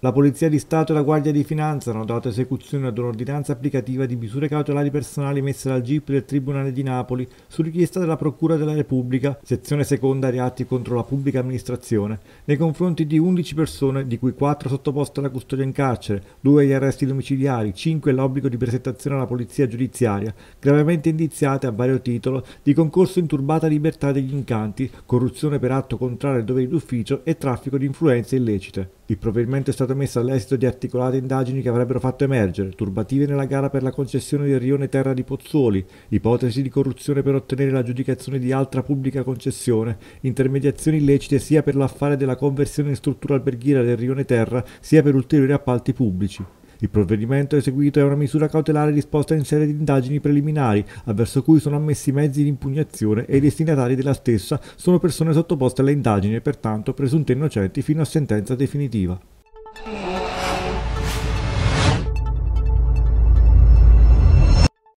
La Polizia di Stato e la Guardia di Finanza hanno dato esecuzione ad un'ordinanza applicativa di misure cautelari personali emesse dal GIP del Tribunale di Napoli su richiesta della Procura della Repubblica, sezione seconda reati contro la pubblica amministrazione, nei confronti di 11 persone, di cui 4 sottoposte alla custodia in carcere, 2 agli arresti domiciliari, 5 all'obbligo di presentazione alla Polizia giudiziaria, gravemente indiziate a vario titolo di concorso in turbata libertà degli incanti, corruzione per atto contrario ai doveri d'ufficio e traffico di influenze illecite. Il provvedimento è stato messo all'esito di articolate indagini che avrebbero fatto emergere turbative nella gara per la concessione del rione Terra di Pozzuoli, ipotesi di corruzione per ottenere l'aggiudicazione di altra pubblica concessione, intermediazioni illecite sia per l'affare della conversione in struttura alberghiera del rione Terra sia per ulteriori appalti pubblici. Il provvedimento eseguito è una misura cautelare disposta in serie di indagini preliminari, avverso cui sono ammessi mezzi di impugnazione e i destinatari della stessa sono persone sottoposte alle indagini e pertanto presunte innocenti fino a sentenza definitiva.